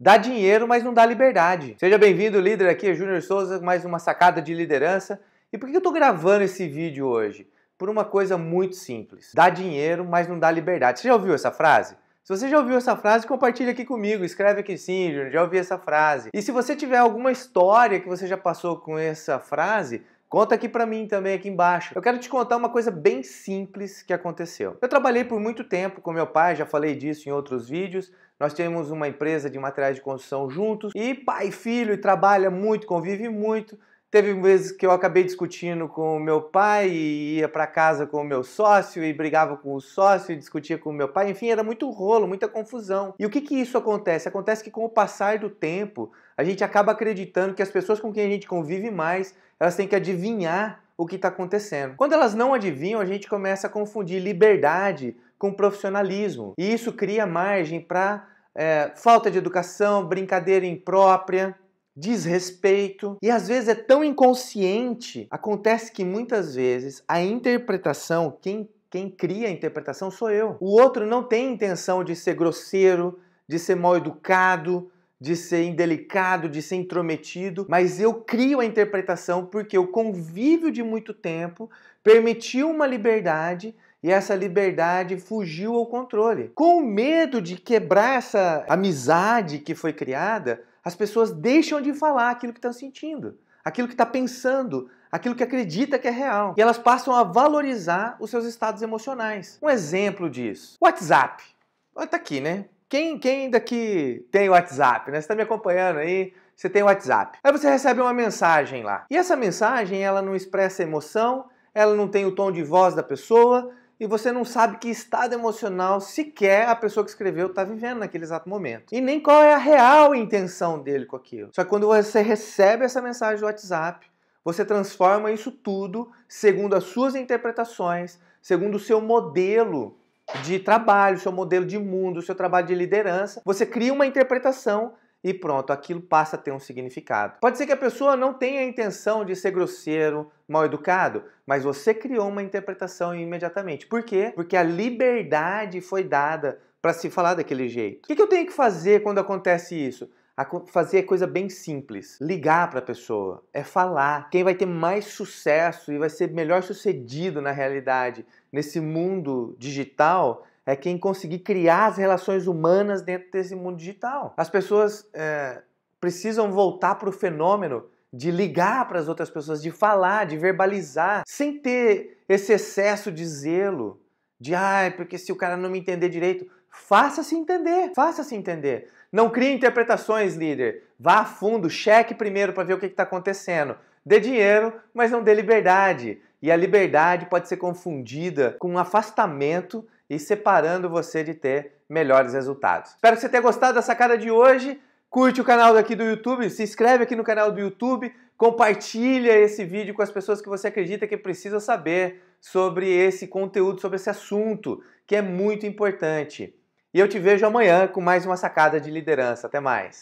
Dá dinheiro, mas não dá liberdade. Seja bem-vindo, líder. Aqui é Júnior Souza, mais uma sacada de liderança. E por que eu estou gravando esse vídeo hoje? Por uma coisa muito simples. Dá dinheiro, mas não dá liberdade. Você já ouviu essa frase? Se você já ouviu essa frase, compartilha aqui comigo. Escreve aqui sim, Júnior, já ouvi essa frase. E se você tiver alguma história que você já passou com essa frase, Conta aqui para mim também aqui embaixo. Eu quero te contar uma coisa bem simples que aconteceu. Eu trabalhei por muito tempo com meu pai, já falei disso em outros vídeos. Nós temos uma empresa de materiais de construção juntos e pai e filho e trabalha muito, convive muito. Teve vezes que eu acabei discutindo com o meu pai e ia para casa com o meu sócio e brigava com o sócio e discutia com o meu pai. Enfim, era muito rolo, muita confusão. E o que que isso acontece? Acontece que com o passar do tempo, a gente acaba acreditando que as pessoas com quem a gente convive mais, elas têm que adivinhar o que está acontecendo. Quando elas não adivinham, a gente começa a confundir liberdade com profissionalismo. E isso cria margem para é, eh, falta de educação, brincadeira imprópria desrespeito. E às vezes é tão inconsciente, acontece que muitas vezes a interpretação, quem, quem cria a interpretação sou eu. O outro não tem intenção de ser grosseiro, de ser mal educado, de ser indelicado, de ser intrometido, mas eu crio a interpretação porque o convívio de muito tempo permitiu uma liberdade e essa liberdade fugiu ao controle. Com medo de quebrar essa amizade que foi criada, as pessoas deixam de falar aquilo que estão sentindo, aquilo que está pensando, aquilo que acredita que é real. E elas passam a valorizar os seus estados emocionais. Um exemplo disso: WhatsApp. Olha, tá aqui, né? Quem, quem daqui tem WhatsApp, né? Você está me acompanhando aí, você tem WhatsApp. Aí você recebe uma mensagem lá. E essa mensagem, ela não expressa emoção, ela não tem o tom de voz da pessoa, e você não sabe que estado emocional sequer a pessoa que escreveu está vivendo naquele exato momento. E nem qual é a real intenção dele com aquilo. Só que quando você recebe essa mensagem do WhatsApp, você transforma isso tudo segundo as suas interpretações, segundo o seu modelo de trabalho, seu modelo de mundo, seu trabalho de liderança. Você cria uma interpretação e pronto, aquilo passa a ter um significado. Pode ser que a pessoa não tenha a intenção de ser grosseiro, mal educado, mas você criou uma interpretação imediatamente. Por quê? Porque a liberdade foi dada para se falar daquele jeito. O que eu tenho que fazer quando acontece isso? fazer coisa bem simples. Ligar para a pessoa, é falar. Quem vai ter mais sucesso e vai ser melhor sucedido na realidade nesse mundo digital é quem conseguir criar as relações humanas dentro desse mundo digital. As pessoas é, precisam voltar para o fenômeno de ligar para as outras pessoas, de falar, de verbalizar, sem ter esse excesso de zelo, de ai, ah, porque se o cara não me entender direito, faça-se entender, faça-se entender. Não crie interpretações, líder. Vá a fundo, cheque primeiro para ver o que está acontecendo. Dê dinheiro, mas não dê liberdade. E a liberdade pode ser confundida com um afastamento e separando você de ter melhores resultados. Espero que você tenha gostado da sacada de hoje. Curte o canal aqui do YouTube, se inscreve aqui no canal do YouTube, compartilha esse vídeo com as pessoas que você acredita que precisa saber sobre esse conteúdo, sobre esse assunto, que é muito importante. E eu te vejo amanhã com mais uma sacada de liderança. Até mais.